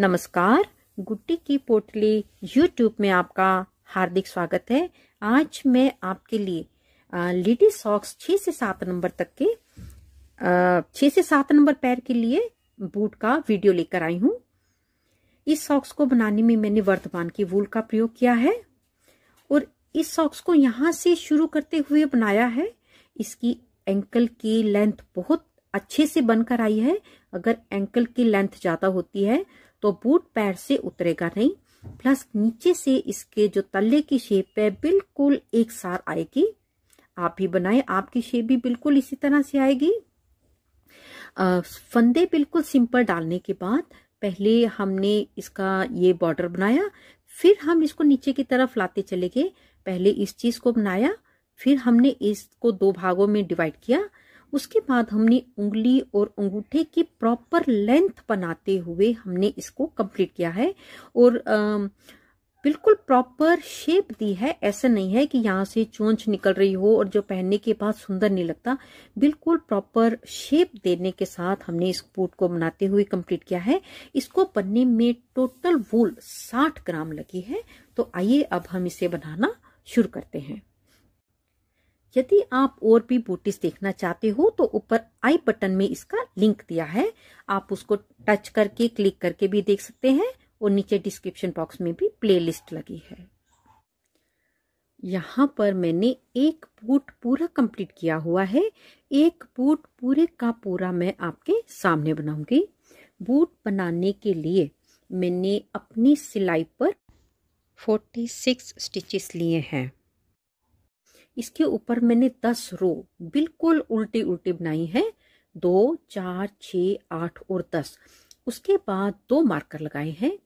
नमस्कार गुट्टी की पोटली यूट्यूब में आपका हार्दिक स्वागत है आज मैं आपके लिए लेडी सॉक्स छः से सात नंबर तक के छः से सात नंबर पैर के लिए बूट का वीडियो लेकर आई हूँ इस सॉक्स को बनाने में मैंने वर्धमान की वूल का प्रयोग किया है और इस सॉक्स को यहाँ से शुरू करते हुए बनाया है इसकी एंकल की लेंथ बहुत अच्छे से बनकर आई है अगर एंकल की लेंथ ज़्यादा होती है तो बूट पैर से उतरेगा नहीं प्लस नीचे से इसके जो तल्ले की शेप है बिल्कुल एक सार आएगी आप भी बनाए आपकी शेप भी बिल्कुल इसी तरह से आएगी फंदे बिल्कुल सिंपल डालने के बाद पहले हमने इसका ये बॉर्डर बनाया फिर हम इसको नीचे की तरफ लाते चले गए पहले इस चीज को बनाया फिर हमने इसको दो भागों में डिवाइड किया उसके बाद हमने उंगली और अंगूठे की प्रॉपर लेंथ बनाते हुए हमने इसको कंप्लीट किया है और आ, बिल्कुल प्रॉपर शेप दी है ऐसा नहीं है कि यहाँ से चोंच निकल रही हो और जो पहनने के बाद सुंदर नहीं लगता बिल्कुल प्रॉपर शेप देने के साथ हमने इस बूट को बनाते हुए कंप्लीट किया है इसको बनने में टोटल वूल 60 ग्राम लगी है तो आइए अब हम इसे बनाना शुरू करते हैं यदि आप और भी बूटीज देखना चाहते हो तो ऊपर आई बटन में इसका लिंक दिया है आप उसको टच करके क्लिक करके भी देख सकते हैं और नीचे डिस्क्रिप्शन बॉक्स में भी प्लेलिस्ट लगी है यहाँ पर मैंने एक बूट पूरा कंप्लीट किया हुआ है एक बूट पूरे का पूरा मैं आपके सामने बनाऊंगी बूट बनाने के लिए मैंने अपनी सिलाई पर 46 स्टिचेस लिए हैं इसके ऊपर मैंने दस रो बिल्कुल उल्टी उल्टी बनाई है दो चार छ आठ और दस उसके बाद दो मार्कर लगाए हैं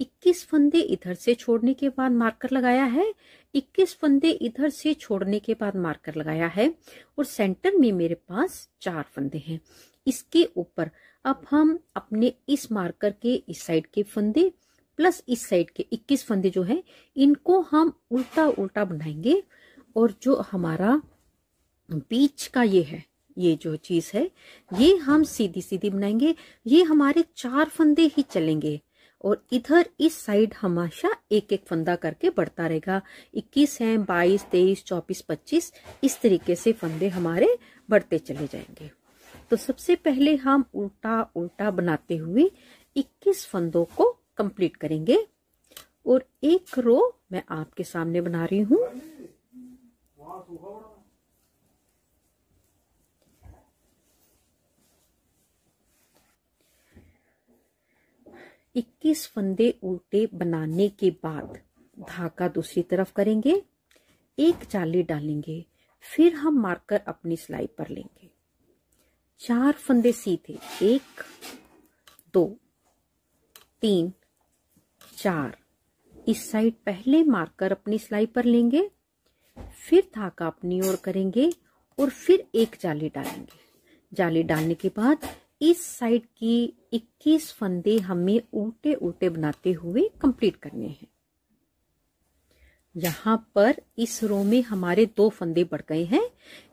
इक्कीस फंदे इधर से छोड़ने के बाद मार्कर लगाया है इक्कीस फंदे इधर से छोड़ने के बाद मार्कर लगाया है और सेंटर में मेरे पास चार फंदे हैं इसके ऊपर अब हम अपने इस मार्कर के इस साइड के फंदे प्लस इस साइड के 21 फंदे जो है इनको हम उल्टा उल्टा बनाएंगे और जो हमारा बीच का ये है ये जो चीज है ये हम सीधी सीधी बनाएंगे ये हमारे चार फंदे ही चलेंगे और इधर इस साइड हमेशा एक एक फंदा करके बढ़ता रहेगा 21 है 22 23 24 25 इस तरीके से फंदे हमारे बढ़ते चले जाएंगे तो सबसे पहले हम उल्टा उल्टा बनाते हुए 21 फंदों को कंप्लीट करेंगे और एक रो मैं आपके सामने बना रही हूँ वहां सूखा इक्कीस फंदे उल्टे बनाने के बाद धागा दूसरी तरफ करेंगे एक चाली डालेंगे फिर हम मार्कर अपनी सिलाई पर लेंगे चार फंदे सीधे एक दो तीन चार इस साइड पहले मार्कर अपनी सिलाई पर लेंगे फिर धागा अपनी ओर करेंगे और फिर एक जाली डालेंगे जाली डालने के बाद इस साइड की 21 फंदे हमें उल्टे उल्टे बनाते हुए कंप्लीट करने हैं यहाँ पर इस रो में हमारे दो फंदे बढ़ गए हैं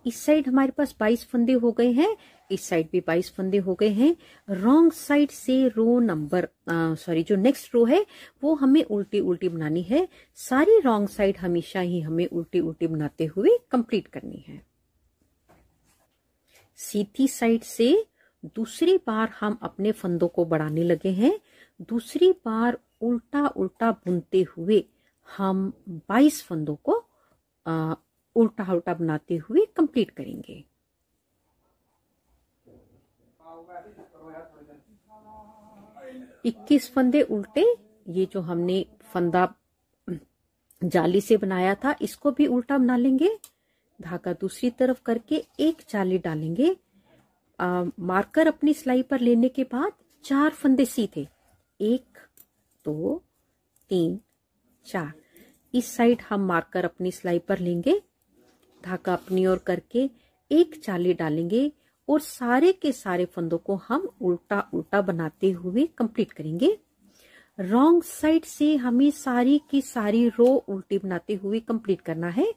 इस साइड हमारे पास बाईस फंदे हो गए हैं इस साइड भी बाईस फंदे हो गए हैं रॉन्ग साइड से रो नंबर सॉरी जो नेक्स्ट रो है वो हमें उल्टी उल्टी बनानी है सारी रॉन्ग साइड हमेशा ही हमें उल्टी उल्टी बनाते हुए कंप्लीट करनी है सीधी साइड से दूसरी बार हम अपने फंदों को बढ़ाने लगे हैं दूसरी बार उल्टा उल्टा बुनते हुए हम 22 फंदों को उल्टा उल्टा बनाते हुए कंप्लीट करेंगे इक्कीस फंदे उल्टे ये जो हमने फंदा जाली से बनाया था इसको भी उल्टा बना लेंगे धागा दूसरी तरफ करके एक जाली डालेंगे आ, मार्कर अपनी सिलाई पर लेने के बाद चार फंदे सीधे एक दो तीन चार इस साइड हम मार्कर अपनी सिलाई पर लेंगे धागा अपनी ओर करके एक चाली डालेंगे और सारे के सारे फंदों को हम उल्टा उल्टा बनाते हुए कंप्लीट करेंगे रॉन्ग साइड से हमें सारी की सारी रो उल्टी बनाते हुए कंप्लीट करना है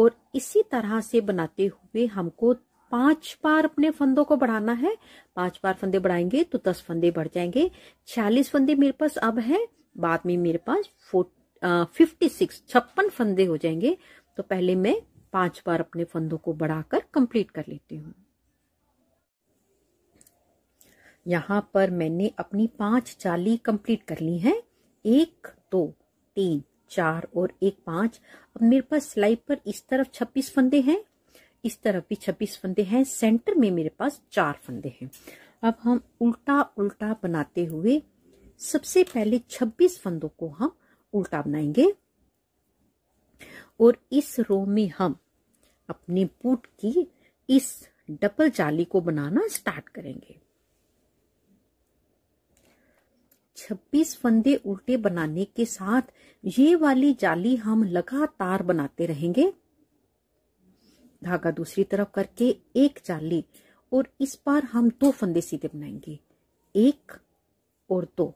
और इसी तरह से बनाते हुए हमको पांच बार अपने फंदों को बढ़ाना है पांच बार फंदे बढ़ाएंगे तो दस फंदे बढ़ जाएंगे छियालीस फंदे मेरे पास अब है बाद में मेरे पास फोर्टी फिफ्टी सिक्स छप्पन फंदे हो जाएंगे तो पहले मैं पांच बार अपने फंदों को बढ़ाकर कंप्लीट कर लेती हूँ यहाँ पर मैंने अपनी पांच चाली कंप्लीट कर ली है एक दो तीन चार और एक पांच अब मेरे पास सिलाई पर इस तरफ छब्बीस फंदे हैं इस तरफ भी छब्बीस फंदे हैं सेंटर में मेरे पास चार फंदे हैं अब हम उल्टा उल्टा बनाते हुए सबसे पहले छब्बीस फंदों को हम उल्टा बनाएंगे और इस रो में हम अपने बूट की इस डबल जाली को बनाना स्टार्ट करेंगे 26 फंदे उल्टे बनाने के साथ ये वाली जाली हम लगातार बनाते रहेंगे धागा दूसरी तरफ करके एक जाली और इस बार हम दो फंदे सीधे बनाएंगे एक और दो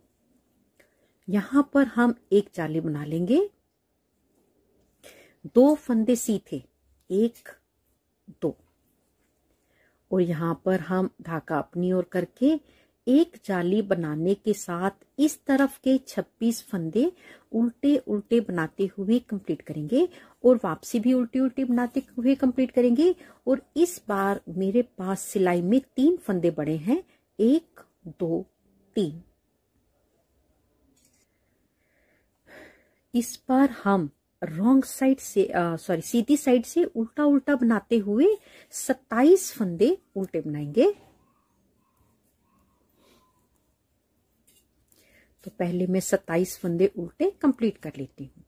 यहां पर हम एक जाली बना लेंगे दो फंदे सीधे एक दो और यहाँ पर हम धागा अपनी ओर करके एक जाली बनाने के साथ इस तरफ के 26 फंदे उल्टे उल्टे बनाते हुए कंप्लीट करेंगे और वापसी भी उल्टे उल्टे बनाते हुए कंप्लीट करेंगे और इस बार मेरे पास सिलाई में तीन फंदे बड़े हैं एक दो तीन इस पर हम रॉन्ग साइड से सॉरी सीधी साइड से उल्टा उल्टा बनाते हुए सत्ताईस फंदे उल्टे बनाएंगे तो पहले मैं सत्ताईस फंदे उल्टे कंप्लीट कर लेती हूं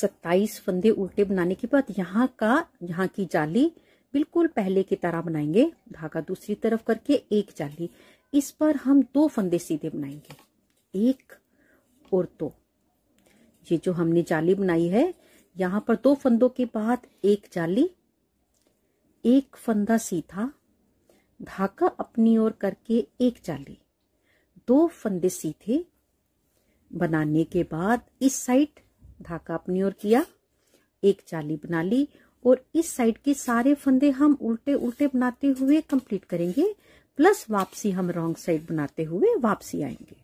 सत्ताईस फंदे उल्टे बनाने के बाद यहां का यहां की जाली बिल्कुल पहले की तरह बनाएंगे धागा दूसरी तरफ करके एक जाली इस पर हम दो फंदे सीधे बनाएंगे एक और तो ये जो हमने जाली बनाई है यहां पर दो फंदों के बाद एक जाली एक फंदा सीधा धाका अपनी ओर करके एक जाली दो फंदे सीधे बनाने के बाद इस साइड धाका अपनी ओर किया एक जाली बना ली और इस साइड के सारे फंदे हम उल्टे उल्टे बनाते हुए कंप्लीट करेंगे प्लस वापसी हम रॉन्ग साइड बनाते हुए वापसी आएंगे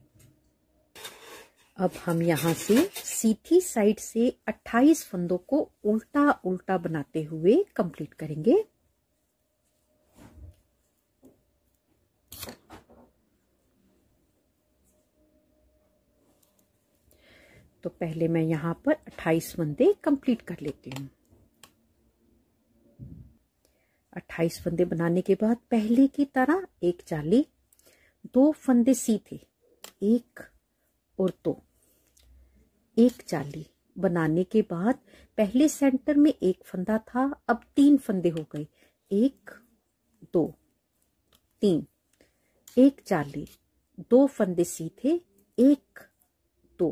अब हम यहाँ से सीधी साइड से 28 फंदों को उल्टा उल्टा बनाते हुए कंप्लीट करेंगे तो पहले मैं यहाँ पर 28 फंदे कंप्लीट कर लेती हूँ 28 फंदे बनाने के बाद पहले की तरह एक जाली दो फंदे सीधे एक और दो तो, एक जाली बनाने के बाद पहले सेंटर में एक फंदा था अब तीन फंदे हो गए एक दो तीन एक जाली दो फंदे सीधे एक दो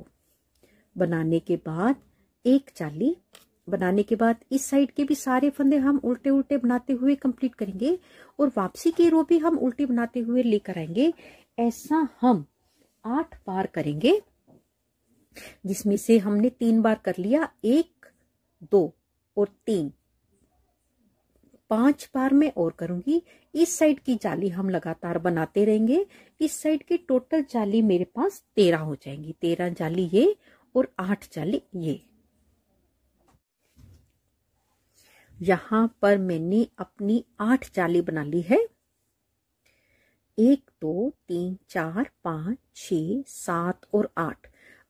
बनाने के बाद एक जाली बनाने के बाद इस साइड के भी सारे फंदे हम उल्टे उल्टे बनाते हुए कंप्लीट करेंगे और वापसी के रो भी हम उल्टी बनाते हुए लेकर आएंगे ऐसा हम आठ बार करेंगे जिसमें से हमने तीन बार कर लिया एक दो और तीन पांच बार मैं और करूंगी इस साइड की जाली हम लगातार बनाते रहेंगे इस साइड की टोटल जाली मेरे पास तेरह हो जाएंगी तेरह जाली ये और आठ जाली ये यहां पर मैंने अपनी आठ जाली बना ली है एक दो तीन चार पांच छ सात और आठ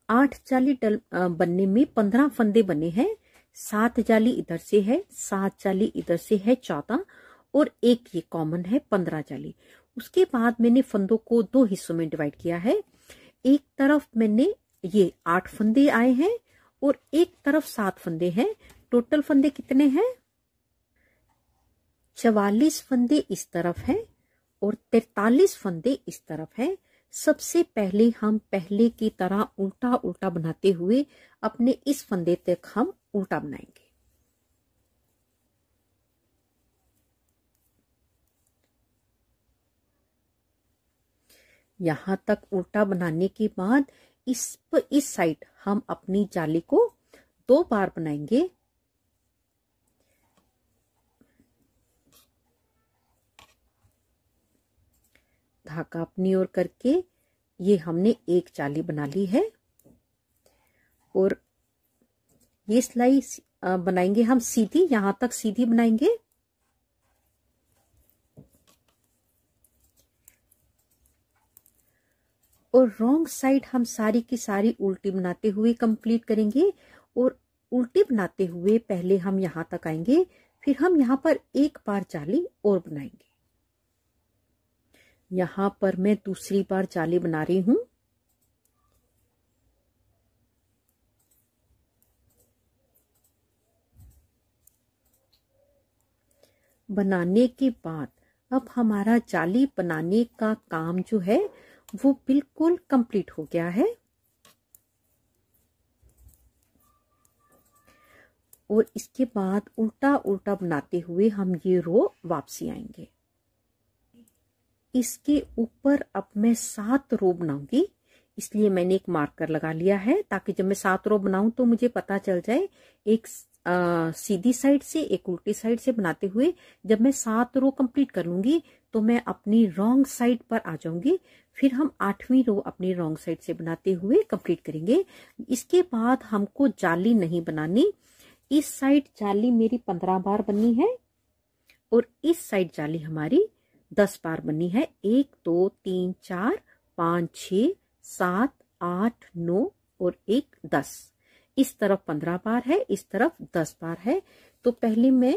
आठ जाली डल बनने में पंद्रह फंदे बने हैं सात जाली इधर से है सात जाली इधर से है चौदह और एक ये कॉमन है पंद्रह जाली उसके बाद मैंने फंदों को दो हिस्सों में डिवाइड किया है एक तरफ मैंने ये आठ फंदे आए हैं और एक तरफ सात फंदे हैं टोटल फंदे कितने हैं चवालीस फंदे इस तरफ हैं और तैतालीस फंदे इस तरफ हैं सबसे पहले हम पहले की तरह उल्टा उल्टा बनाते हुए अपने इस फंदे तक हम उल्टा बनाएंगे यहां तक उल्टा बनाने के बाद इस पर इस साइड हम अपनी जाली को दो बार बनाएंगे धागा अपनी ओर करके ये हमने एक चाली बना ली है और ये सिलाई बनाएंगे हम सीधी यहां तक सीधी बनाएंगे और रॉन्ग साइड हम सारी की सारी उल्टी बनाते हुए कंप्लीट करेंगे और उल्टी बनाते हुए पहले हम यहां तक आएंगे फिर हम यहां पर एक बार चाली और बनाएंगे यहां पर मैं दूसरी बार जाली बना रही हूं बनाने के बाद अब हमारा जाली बनाने का काम जो है वो बिल्कुल कंप्लीट हो गया है और इसके बाद उल्टा उल्टा बनाते हुए हम ये रो वापसी आएंगे इसके ऊपर अब मैं सात रो बनाऊंगी इसलिए मैंने एक मार्कर लगा लिया है ताकि जब मैं सात रो बनाऊं तो मुझे पता चल जाए एक आ, सीधी साइड से एक उल्टी साइड से बनाते हुए जब मैं सात रो कंप्लीट कर लूंगी तो मैं अपनी रोंग साइड पर आ जाऊंगी फिर हम आठवीं रो अपनी रोंग साइड से बनाते हुए कंप्लीट करेंगे इसके बाद हमको जाली नहीं बनानी इस साइड जाली मेरी पंद्रह बार बनी है और इस साइड जाली हमारी दस बार बनी है एक दो तीन चार पाँच छ सात आठ नौ और एक दस इस तरफ पंद्रह बार है इस तरफ दस बार है तो पहले मैं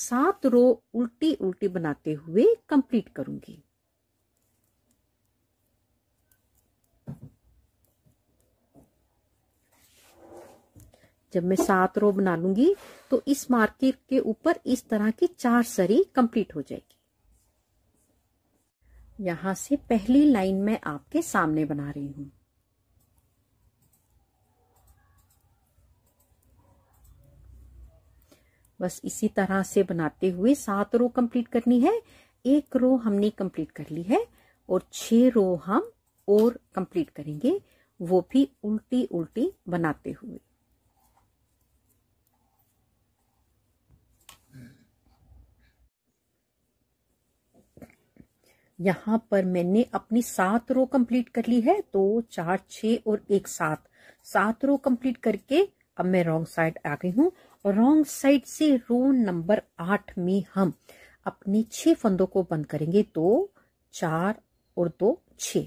सात रो उल्टी उल्टी बनाते हुए कंप्लीट करूंगी जब मैं सात रो बना लूंगी तो इस मार्केट के ऊपर इस तरह की चार सरी कंप्लीट हो जाएगी यहां से पहली लाइन मैं आपके सामने बना रही हूं बस इसी तरह से बनाते हुए सात रो कंप्लीट करनी है एक रो हमने कंप्लीट कर ली है और छह रो हम और कंप्लीट करेंगे वो भी उल्टी उल्टी बनाते हुए यहाँ पर मैंने अपनी सात रो कंप्लीट कर ली है दो तो चार छ और एक सात सात रो कंप्लीट करके अब मैं रॉन्ग साइड आ गई हूँ और रॉन्ग साइड से रो नंबर आठ में हम अपने छह फंदों को बंद करेंगे दो चार और दो छ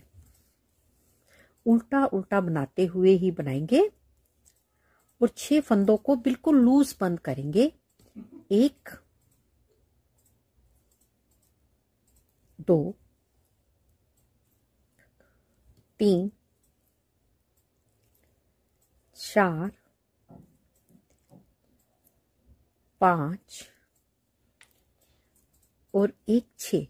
उल्टा उल्टा बनाते हुए ही बनाएंगे और छह फंदों को बिल्कुल लूज बंद करेंगे एक दो तीन चार पांच और एक छः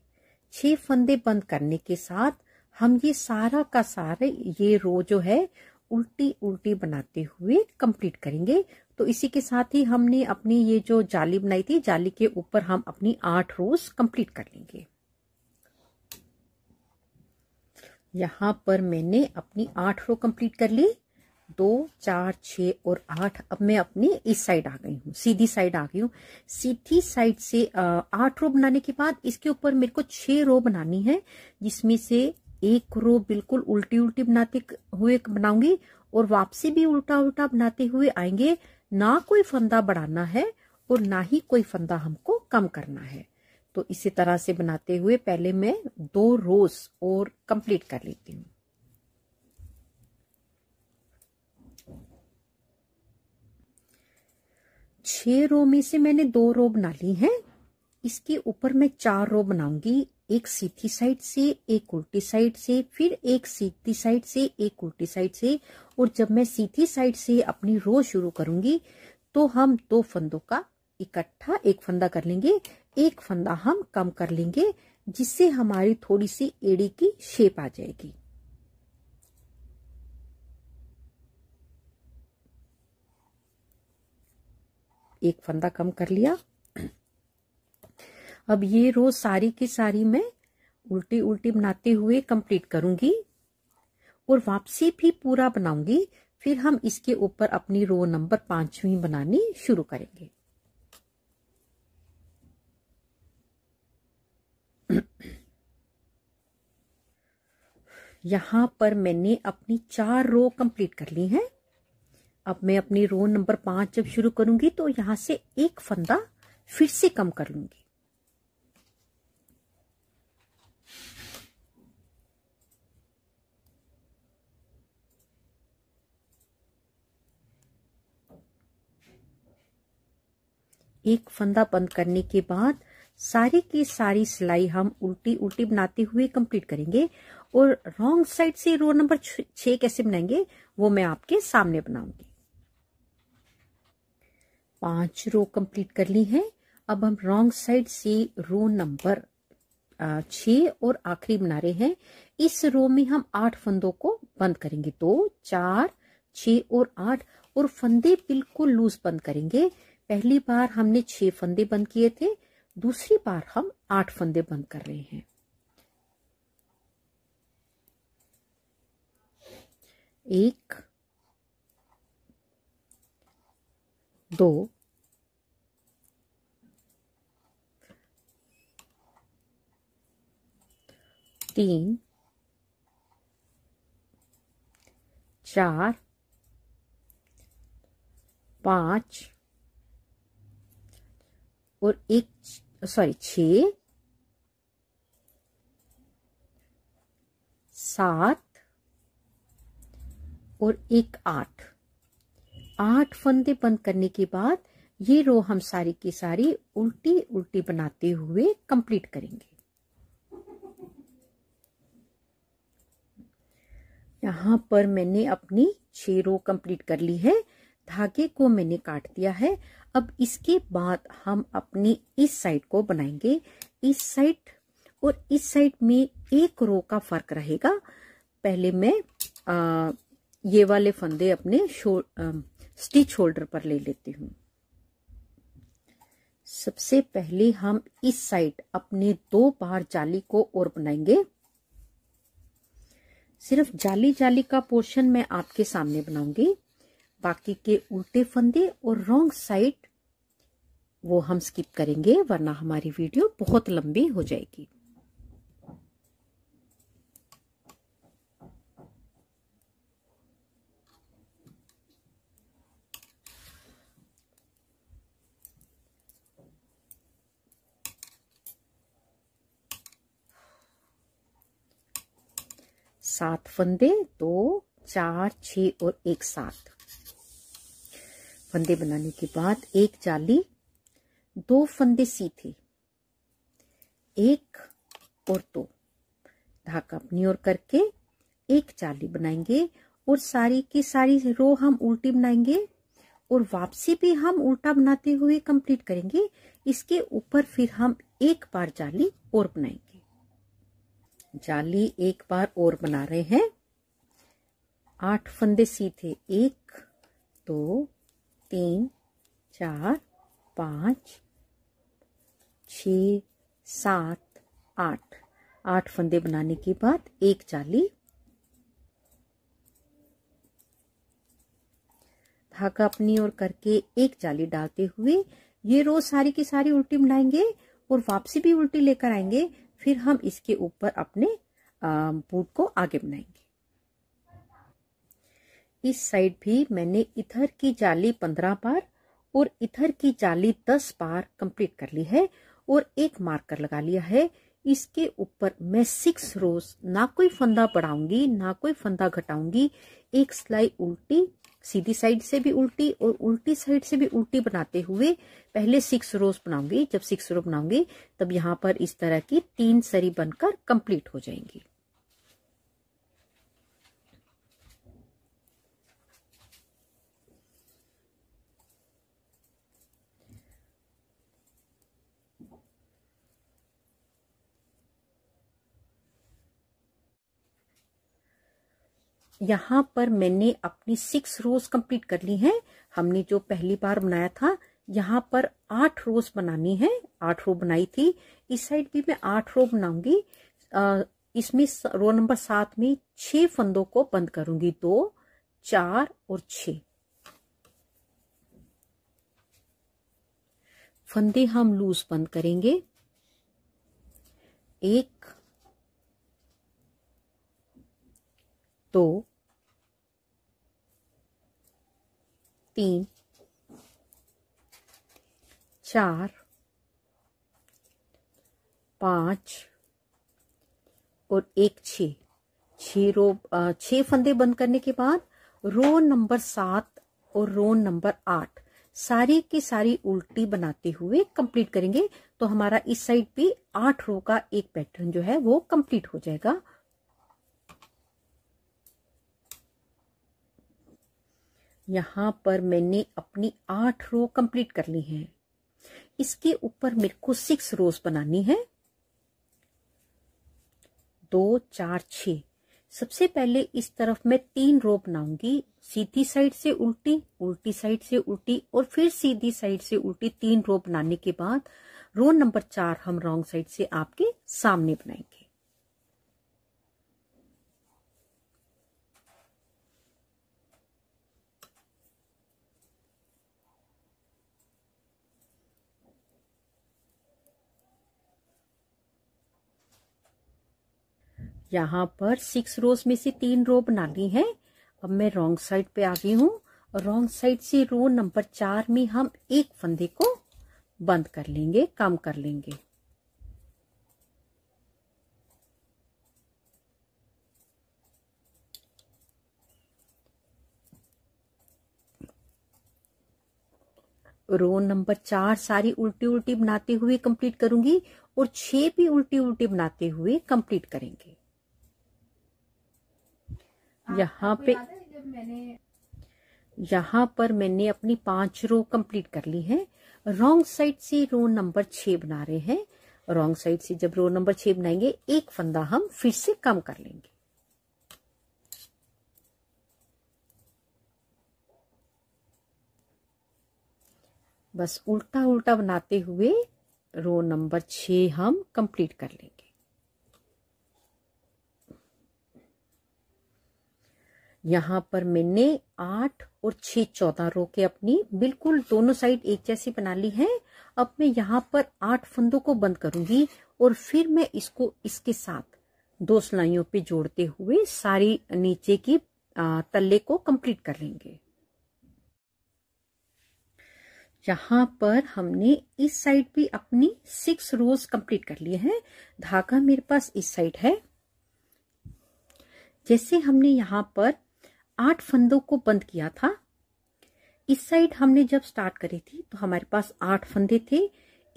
छः फंदे बंद करने के साथ हम ये सारा का सारा ये रो जो है उल्टी उल्टी बनाते हुए कंप्लीट करेंगे तो इसी के साथ ही हमने अपनी ये जो जाली बनाई थी जाली के ऊपर हम अपनी आठ रोज कंप्लीट कर लेंगे यहाँ पर मैंने अपनी आठ रो कंप्लीट कर ली दो चार छ और आठ अब मैं अपनी इस साइड आ गई हूँ सीधी साइड आ गई हूँ सीधी साइड से आठ रो बनाने के बाद इसके ऊपर मेरे को छह रो बनानी है जिसमें से एक रो बिल्कुल उल्टी उल्टी बनाते हुए बनाऊंगी और वापसी भी उल्टा उल्टा बनाते हुए आएंगे ना कोई फंदा बढ़ाना है और ना ही कोई फंदा हमको कम करना है तो इसी तरह से बनाते हुए पहले मैं दो रोज और कंप्लीट कर लेती हूँ छह रो में से मैंने दो रो बना ली हैं इसके ऊपर मैं चार रो बनाऊंगी एक सीधी साइड से एक उल्टी साइड से फिर एक सीधी साइड से एक उल्टी साइड से और जब मैं सीधी साइड से अपनी रो शुरू करूंगी तो हम दो फंदों का इकट्ठा एक फंदा कर लेंगे एक फंदा हम कम कर लेंगे जिससे हमारी थोड़ी सी एड़ी की शेप आ जाएगी एक फंदा कम कर लिया अब ये रो सारी की सारी मैं उल्टी उल्टी बनाते हुए कंप्लीट करूंगी और वापसी भी पूरा बनाऊंगी फिर हम इसके ऊपर अपनी रो नंबर पांचवी बनानी शुरू करेंगे यहां पर मैंने अपनी चार रो कंप्लीट कर ली है अब मैं अपनी रो नंबर पांच जब शुरू करूंगी तो यहां से एक फंदा फिर से कम कर लूंगी एक फंदा बंद करने के बाद सारी की सारी सिलाई हम उल्टी उल्टी बनाते हुए कंप्लीट करेंगे और रॉन्ग साइड से रो नंबर छ कैसे बनाएंगे वो मैं आपके सामने बनाऊंगी पांच रो कंप्लीट कर ली है अब हम रॉन्ग साइड से रो नंबर छ और आखिरी बना रहे हैं इस रो में हम आठ फंदों को बंद करेंगे दो चार छ और आठ और फंदे बिल्कुल लूज बंद करेंगे पहली बार हमने छह फंदे बंद किए थे दूसरी बार हम आठ फंदे बंद कर रहे हैं एक दो तीन चार पांच और एक सॉरी छ सात और एक आठ आठ फंदे बंद करने के बाद ये रो हम सारी की सारी उल्टी उल्टी बनाते हुए कंप्लीट करेंगे यहां पर मैंने अपनी छह रो कंप्लीट कर ली है धागे को मैंने काट दिया है अब इसके बाद हम अपनी इस साइड को बनाएंगे इस साइड और इस साइड में एक रो का फर्क रहेगा पहले मैं आ, ये वाले फंदे अपने शो, आ, स्टिच होल्डर पर ले लेती हूँ सबसे पहले हम इस साइड अपने दो बार जाली को और बनाएंगे सिर्फ जाली जाली का पोर्शन मैं आपके सामने बनाऊंगी बाकी के उल्टे फंदे और रॉन्ग साइड वो हम स्किप करेंगे वरना हमारी वीडियो बहुत लंबी हो जाएगी सात फंदे दो चार छ और एक साथ फंदे बनाने के बाद एक जाली दो फंदे सीधे एक और दो धागा अपनी ओर करके एक जाली बनाएंगे और सारी की सारी रो हम उल्टी बनाएंगे और वापसी भी हम उल्टा बनाते हुए कंप्लीट करेंगे इसके ऊपर फिर हम एक बार जाली और बनाएंगे जाली एक बार और बना रहे हैं आठ फंदे सीधे एक दो तीन चार पाँच छ सात आठ आठ फंदे बनाने के बाद एक चाली धागा अपनी ओर करके एक चाली डालते हुए ये रोज सारी की सारी उल्टी बनाएंगे और वापसी भी उल्टी लेकर आएंगे फिर हम इसके ऊपर अपने बूट को आगे बनाएंगे इस साइड भी मैंने इधर की जाली पंद्रह बार और इधर की जाली दस बार कंप्लीट कर ली है और एक मार्कर लगा लिया है इसके ऊपर मैं सिक्स रोज ना कोई फंदा बढ़ाऊंगी ना कोई फंदा घटाऊंगी एक सिलाई उल्टी सीधी साइड से भी उल्टी और उल्टी साइड से भी उल्टी बनाते हुए पहले सिक्स रोज बनाऊंगी जब सिक्स रो बनाऊंगी तब यहाँ पर इस तरह की तीन सरी बनकर कंप्लीट हो जाएंगी यहाँ पर मैंने अपनी सिक्स रोज कंप्लीट कर ली है हमने जो पहली बार बनाया था यहाँ पर आठ रोज बनानी है आठ रो बनाई थी इस साइड भी मैं आठ रो बनाऊंगी इसमें रो नंबर सात में छह फंदों को बंद करूंगी दो चार और छ फंदे हम लूज बंद करेंगे एक दो तीन चार पांच और एक छ रो छह फंदे बंद करने के बाद रो नंबर सात और रो नंबर आठ सारी की सारी उल्टी बनाते हुए कंप्लीट करेंगे तो हमारा इस साइड भी आठ रो का एक पैटर्न जो है वो कंप्लीट हो जाएगा यहाँ पर मैंने अपनी आठ रो कंप्लीट कर ली है इसके ऊपर मेरे को सिक्स रोज बनानी है दो चार छ सबसे पहले इस तरफ मैं तीन रो बनाऊंगी सीधी साइड से उल्टी उल्टी साइड से उल्टी और फिर सीधी साइड से उल्टी तीन रो बनाने के बाद रो नंबर चार हम रॉन्ग साइड से आपके सामने बनाएंगे यहाँ पर सिक्स रोज में से तीन रो बनानी है अब मैं रॉन्ग साइड पे आ गई हूँ रॉन्ग साइड से रो नंबर चार में हम एक फंदे को बंद कर लेंगे कम कर लेंगे रो नंबर चार सारी उल्टी उल्टी बनाते हुए कंप्लीट करूंगी और छह भी उल्टी उल्टी बनाते हुए कंप्लीट करेंगे यहाँ पे यहाँ पर मैंने अपनी पांच रो कंप्लीट कर ली है रॉन्ग साइड से रो नंबर छह बना रहे हैं रॉन्ग साइड से जब रो नंबर छ बनाएंगे एक फंदा हम फिर से कम कर लेंगे बस उल्टा उल्टा बनाते हुए रो नंबर छ हम कंप्लीट कर लेंगे यहाँ पर मैंने आठ और छह चौदह रो के अपनी बिल्कुल दोनों साइड एक जैसी बना ली है अब मैं यहाँ पर आठ फंदों को बंद करूंगी और फिर मैं इसको इसके साथ दो सिलाइयों पे जोड़ते हुए सारी नीचे की तल्ले को कंप्लीट कर लेंगे यहाँ पर हमने इस साइड भी अपनी सिक्स रोज कंप्लीट कर लिए हैं धागा मेरे पास इस साइड है जैसे हमने यहाँ पर आठ फंदों को बंद किया था इस साइड हमने जब स्टार्ट करी थी तो हमारे पास आठ फंदे थे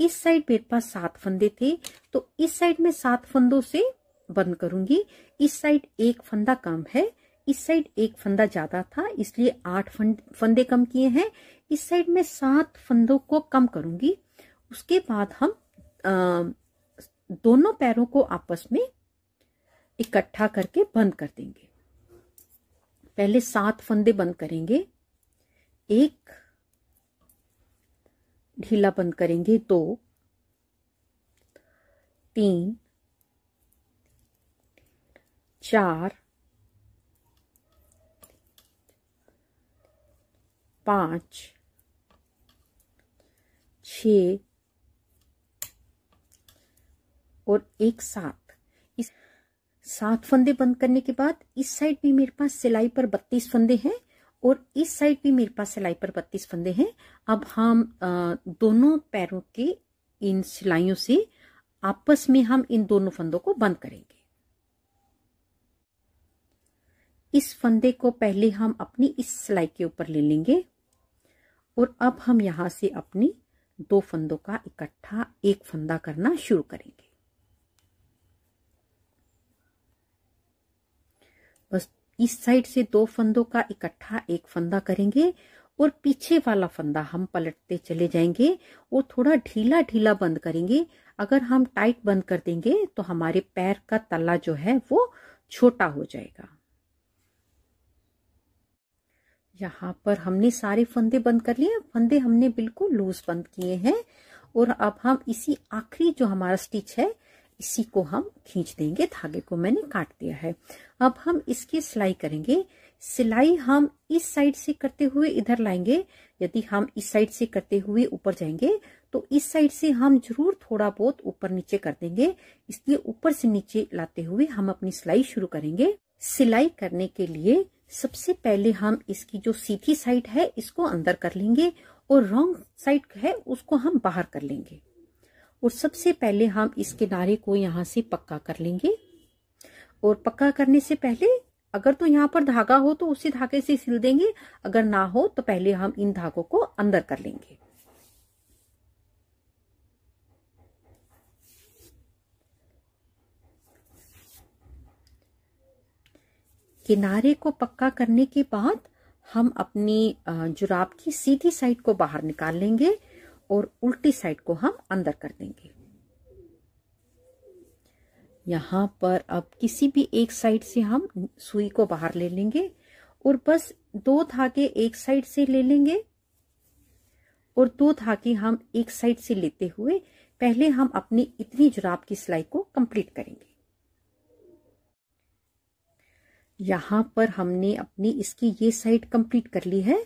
इस साइड मेरे पास सात फंदे थे तो इस साइड में सात फंदों से बंद करूंगी इस साइड एक फंदा कम है इस साइड एक फंदा ज्यादा था इसलिए आठ फंदे कम किए हैं इस साइड में सात फंदों को कम करूंगी उसके बाद हम आ, दोनों पैरों को आपस में इकट्ठा करके बंद कर देंगे पहले सात फंदे बंद करेंगे एक ढीला बंद करेंगे दो तीन चार पांच छ और एक साथ सात फंदे बंद करने के बाद इस साइड भी मेरे पास सिलाई पर बत्तीस फंदे हैं और इस साइड भी मेरे पास सिलाई पर बत्तीस फंदे हैं अब हम दोनों पैरों के इन सिलाइयों से आपस में हम इन दोनों फंदों को बंद करेंगे इस फंदे को पहले हम अपनी इस सिलाई के ऊपर ले लेंगे और अब हम यहां से अपनी दो फंदों का इकट्ठा एक फंदा करना शुरू करेंगे इस साइड से दो फंदों का इकट्ठा एक फंदा करेंगे और पीछे वाला फंदा हम पलटते चले जाएंगे और थोड़ा ढीला ढीला बंद करेंगे अगर हम टाइट बंद कर देंगे तो हमारे पैर का तला जो है वो छोटा हो जाएगा यहाँ पर हमने सारे फंदे बंद कर लिए फंदे हमने बिल्कुल लूज बंद किए हैं और अब हम इसी आखिरी जो हमारा स्टिच है इसी को हम खींच देंगे धागे को मैंने काट दिया है अब हम इसकी सिलाई करेंगे सिलाई हम इस साइड से करते हुए इधर लाएंगे यदि हम इस साइड से करते हुए ऊपर जाएंगे तो इस साइड से हम जरूर थोड़ा बहुत ऊपर नीचे कर देंगे इसलिए ऊपर से नीचे लाते हुए हम अपनी सिलाई शुरू करेंगे सिलाई करने के लिए सबसे पहले हम इसकी जो सीधी साइड है इसको अंदर कर लेंगे और रॉन्ग साइड है उसको हम बाहर कर लेंगे और सबसे पहले हम इस किनारे को यहाँ से पक्का कर लेंगे और पक्का करने से पहले अगर तो यहाँ पर धागा हो तो उसी धागे से सिल देंगे अगर ना हो तो पहले हम इन धागों को अंदर कर लेंगे किनारे को पक्का करने के बाद हम अपनी जुराब की सीधी साइड को बाहर निकाल लेंगे और उल्टी साइड को हम अंदर कर देंगे यहां पर अब किसी भी एक साइड से हम सुई को बाहर ले लेंगे और बस दो धागे एक साइड से ले लेंगे और दो धागे हम एक साइड से लेते हुए पहले हम अपनी इतनी जुराब की सिलाई को कंप्लीट करेंगे यहां पर हमने अपनी इसकी ये साइड कंप्लीट कर ली है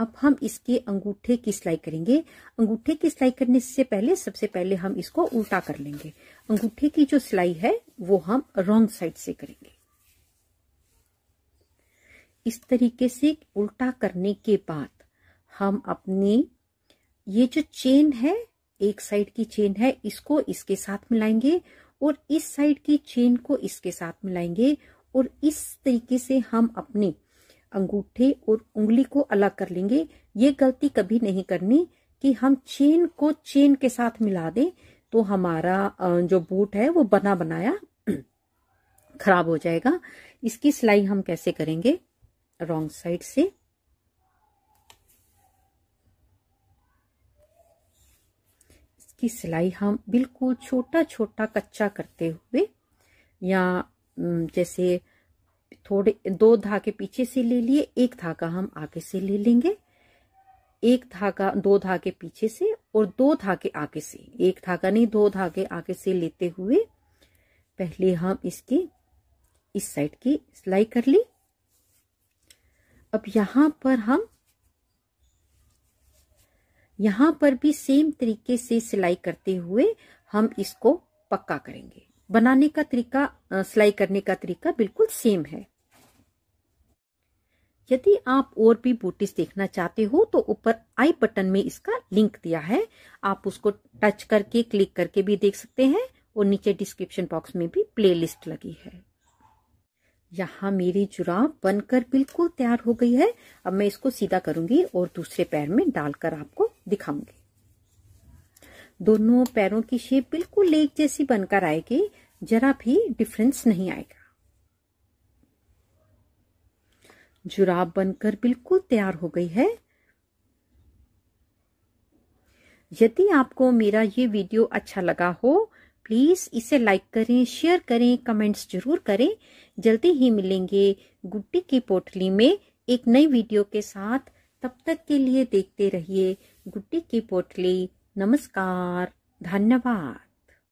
अब हम इसके अंगूठे की सिलाई करेंगे अंगूठे की सिलाई करने से पहले सबसे पहले हम इसको उल्टा कर लेंगे अंगूठे की जो सिलाई है वो हम रॉन्ग साइड से करेंगे इस तरीके से उल्टा करने के बाद हम अपने ये जो चेन है एक साइड की चेन है इसको इसके साथ मिलाएंगे और इस साइड की चेन को इसके साथ मिलाएंगे और इस तरीके से हम अपने अंगूठे और उंगली को अलग कर लेंगे ये गलती कभी नहीं करनी कि हम चेन को चेन के साथ मिला दें तो हमारा जो बूट है वो बना बनाया खराब हो जाएगा इसकी सिलाई हम कैसे करेंगे रॉन्ग साइड से इसकी सिलाई हम बिल्कुल छोटा छोटा कच्चा करते हुए या जैसे थोड़े दो धागे पीछे से ले लिए एक धागा हम आगे से ले लेंगे एक धागा दो धागे पीछे से और दो धागे आगे से एक धागा नहीं दो धागे आगे से लेते हुए पहले हम इसकी इस साइड की सिलाई कर ली अब यहां पर हम यहां पर भी सेम तरीके से सिलाई करते हुए हम इसको पक्का करेंगे बनाने का तरीका सिलाई करने का तरीका बिल्कुल सेम है यदि आप और भी बूटीज देखना चाहते हो तो ऊपर आई बटन में इसका लिंक दिया है आप उसको टच करके क्लिक करके भी देख सकते हैं और नीचे डिस्क्रिप्शन बॉक्स में भी प्लेलिस्ट लगी है यहाँ मेरी जुराब बनकर बिल्कुल तैयार हो गई है अब मैं इसको सीधा करूंगी और दूसरे पैर में डालकर आपको दिखाऊंगी दोनों पैरों की शेप बिल्कुल लेक जैसी बनकर आएगी जरा भी डिफरेंस नहीं आएगा जुराब बनकर बिल्कुल तैयार हो गई है यदि आपको मेरा ये वीडियो अच्छा लगा हो प्लीज़ इसे लाइक करें शेयर करें कमेंट्स जरूर करें जल्दी ही मिलेंगे गुड्डी की पोटली में एक नई वीडियो के साथ तब तक के लिए देखते रहिए गुड्डी की पोटली नमस्कार धन्यवाद